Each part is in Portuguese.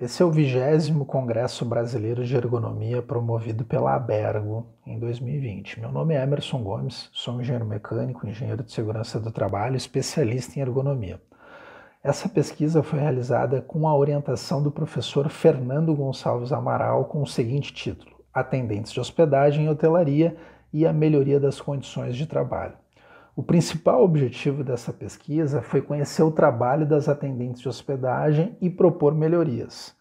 Esse é o vigésimo Congresso Brasileiro de Ergonomia promovido pela Abergo em 2020. Meu nome é Emerson Gomes, sou engenheiro mecânico, engenheiro de segurança do trabalho, especialista em ergonomia. Essa pesquisa foi realizada com a orientação do professor Fernando Gonçalves Amaral com o seguinte título: Atendentes de hospedagem e hotelaria e a melhoria das condições de trabalho. O principal objetivo dessa pesquisa foi conhecer o trabalho das atendentes de hospedagem e propor melhorias.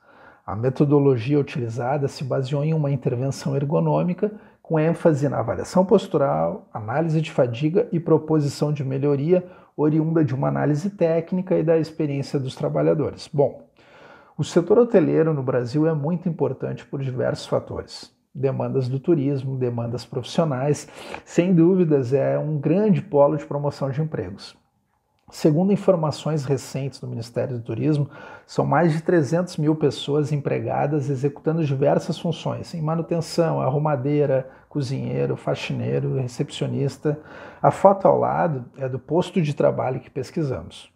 A metodologia utilizada se baseou em uma intervenção ergonômica com ênfase na avaliação postural, análise de fadiga e proposição de melhoria oriunda de uma análise técnica e da experiência dos trabalhadores. Bom, o setor hoteleiro no Brasil é muito importante por diversos fatores demandas do turismo, demandas profissionais, sem dúvidas é um grande polo de promoção de empregos. Segundo informações recentes do Ministério do Turismo, são mais de 300 mil pessoas empregadas executando diversas funções, em manutenção, arrumadeira, cozinheiro, faxineiro, recepcionista. A foto ao lado é do posto de trabalho que pesquisamos.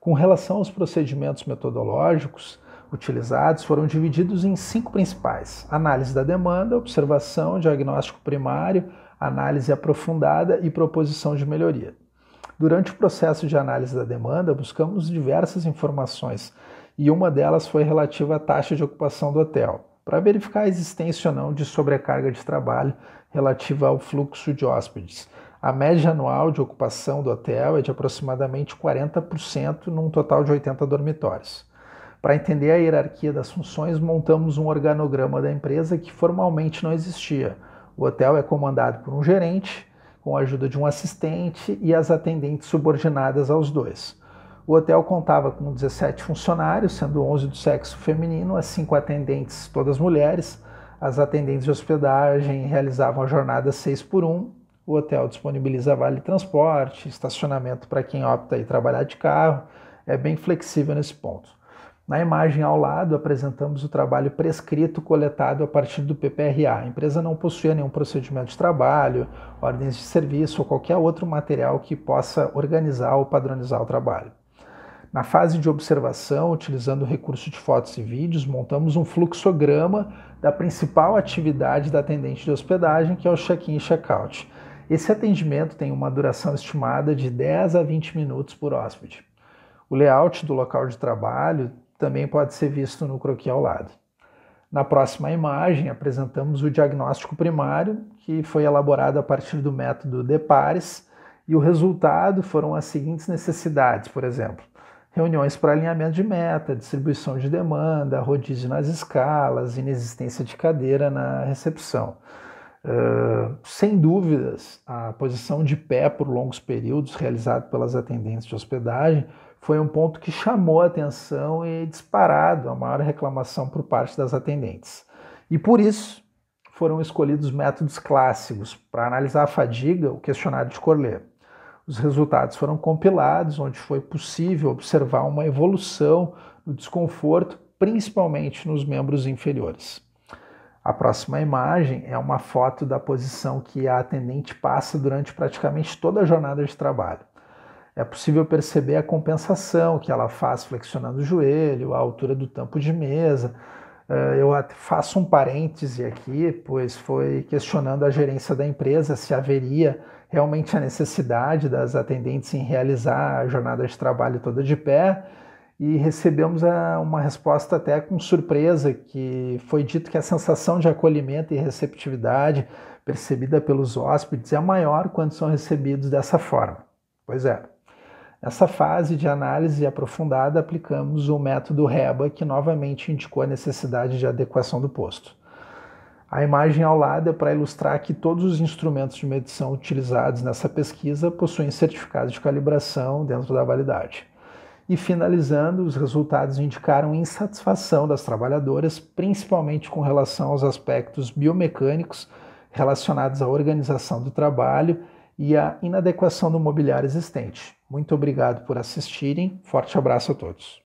Com relação aos procedimentos metodológicos, utilizados foram divididos em cinco principais: análise da demanda, observação, diagnóstico primário, análise aprofundada e proposição de melhoria. Durante o processo de análise da demanda, buscamos diversas informações e uma delas foi relativa à taxa de ocupação do hotel, para verificar a existência ou não de sobrecarga de trabalho relativa ao fluxo de hóspedes. A média anual de ocupação do hotel é de aproximadamente 40% num total de 80 dormitórios. Para entender a hierarquia das funções, montamos um organograma da empresa que formalmente não existia. O hotel é comandado por um gerente, com a ajuda de um assistente e as atendentes subordinadas aos dois. O hotel contava com 17 funcionários, sendo 11 do sexo feminino, as cinco atendentes todas mulheres. As atendentes de hospedagem realizavam a jornada 6 por 1. O hotel disponibiliza vale transporte, estacionamento para quem opta ir trabalhar de carro. É bem flexível nesse ponto. Na imagem ao lado, apresentamos o trabalho prescrito coletado a partir do PPRA. A empresa não possui nenhum procedimento de trabalho, ordens de serviço ou qualquer outro material que possa organizar ou padronizar o trabalho. Na fase de observação, utilizando o recurso de fotos e vídeos, montamos um fluxograma da principal atividade da atendente de hospedagem, que é o check-in e check-out. Esse atendimento tem uma duração estimada de 10 a 20 minutos por hóspede. O layout do local de trabalho também pode ser visto no croquis ao lado. Na próxima imagem, apresentamos o diagnóstico primário, que foi elaborado a partir do método de Pares e o resultado foram as seguintes necessidades, por exemplo, reuniões para alinhamento de meta, distribuição de demanda, rodízio nas escalas, inexistência de cadeira na recepção. Uh, sem dúvidas, a posição de pé por longos períodos realizado pelas atendentes de hospedagem foi um ponto que chamou a atenção e disparado a maior reclamação por parte das atendentes. E por isso foram escolhidos métodos clássicos para analisar a fadiga, o questionário de Corlé. Os resultados foram compilados, onde foi possível observar uma evolução do desconforto, principalmente nos membros inferiores. A próxima imagem é uma foto da posição que a atendente passa durante praticamente toda a jornada de trabalho. É possível perceber a compensação que ela faz flexionando o joelho, a altura do tampo de mesa. É, eu faço um parêntese aqui, pois foi questionando a gerência da empresa se haveria realmente a necessidade das atendentes em realizar a jornada de trabalho toda de pé e recebemos é, uma resposta até com surpresa que foi dito que a sensação de acolhimento e receptividade percebida pelos hóspedes é maior quando são recebidos dessa forma. Pois é, Nessa fase de análise aprofundada, aplicamos o método REBA, que novamente indicou a necessidade de adequação do posto. A imagem ao lado é para ilustrar que todos os instrumentos de medição utilizados nessa pesquisa possuem certificados de calibração dentro da validade. E finalizando, os resultados indicaram insatisfação das trabalhadoras, principalmente com relação aos aspectos biomecânicos relacionados à organização do trabalho e à inadequação do mobiliário existente. Muito obrigado por assistirem. Forte abraço a todos.